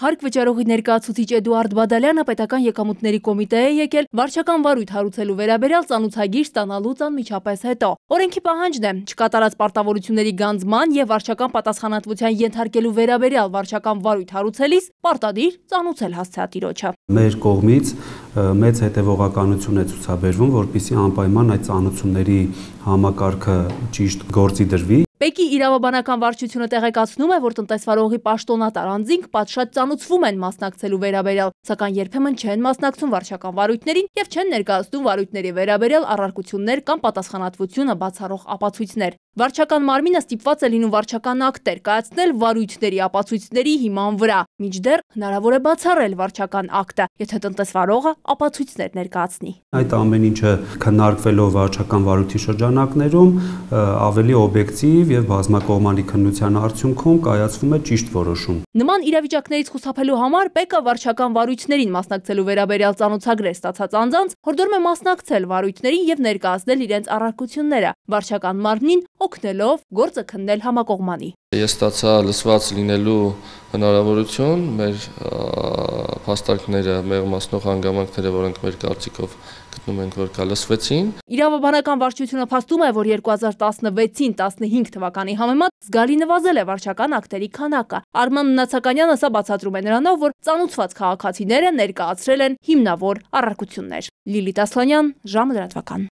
Հարկ վճարողի ներկայացուցիչ Էդուարդ Բադալյանը պետական եկամուտների կոմիտե է եկել վարչական վարույթ հարուցելու վերաբերյալ ծանուցագիր ստանալուց անմիջապես հետո։ Օրենքի պահանջն է չկատարած պարտավորությունների գանձման եւ վարչական պատասխանատվության ենթարկելու վերաբերյալ վարչական վարույթ հարուցելիս պարտադիր ծանուցել հասցեատիրոջը։ Մեր կողմից մեծ հետևողականություն է ցուցաբերվում, որpիսի անպայման այդ ծանուցումների համակարգը ճիշտ գործի դրվի Պեկի իրավաբանական վարչությունը տեղեկացնում է, որ տնտեսվարողի պաշտոնատար անձինք պատշաճ ծանուցվում են մասնակցելու վերաբերյալ, սակայն երբեմն չեն մասնակցում վարչական վարույթներին և չեն ներկայացնում վարույթների վերաբերյալ առարկություններ կամ պատասխանատվությունը բացառող ապացույցներ։ Վարչական մարմինը ստիպված է լինու վարչական ակտեր կայացնել վարույթների ապացույցների հիման վրա, միջդեռ հնարավոր է բացառել վարչական ակտը, եթե տնտեսվարողը ապացույցներ ներկայացնի։ Այդ ամեն ինչը քննարկվելով վարչական վարույթի շրջանակներում ավելի օբյեկտիվ եւ բազմակողմանի քննության արդյունքում կայացվում է ճիշտ որոշում։ Նման իրավիճակներից խուսափելու համար ՊԵԿ-ը վարչական վարույթներին մասնակցելու վերաբերյալ ծանոթագրեր ստացած անձանց հորդորում է մասնակցել վարույթներին եւ ներկայացնել իրենց առարկությունները։ Վարչական մարմնին օգնելով գործը քննել համակողմանի։ Ես ստացա լսված լինելու հնարավորություն մեր փաստարկները, մեղմացնող հանգամանքները, որոնք մեր կարծիքով գտնում ենք, որ կա լսվեցին։ Իրավաբանական վարչությունը փաստում է, որ 2016-ին 15 թվականի համեմատ զգալի նվազել է վարչական ակտերի քանակը։ Արման Մնացականյանը սա բացատրում է նրանով, որ ծանուցված քաղաքացիները ներկայացրել են հիմնավոր առարկություններ։ Լիլիթ Ասլանյան, ժամը լրատվական։